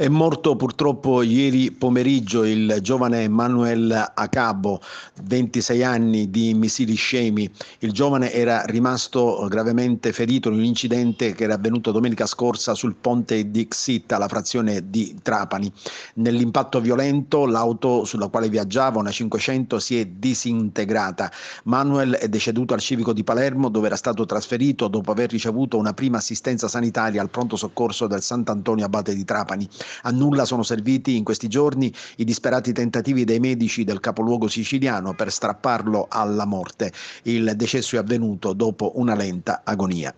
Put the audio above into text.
È morto purtroppo ieri pomeriggio il giovane Manuel Acabo, 26 anni di missili scemi. Il giovane era rimasto gravemente ferito in un incidente che era avvenuto domenica scorsa sul ponte di Xitta, la frazione di Trapani. Nell'impatto violento l'auto sulla quale viaggiava, una 500, si è disintegrata. Manuel è deceduto al civico di Palermo dove era stato trasferito dopo aver ricevuto una prima assistenza sanitaria al pronto soccorso del Sant'Antonio Abate di Trapani. A nulla sono serviti in questi giorni i disperati tentativi dei medici del capoluogo siciliano per strapparlo alla morte. Il decesso è avvenuto dopo una lenta agonia.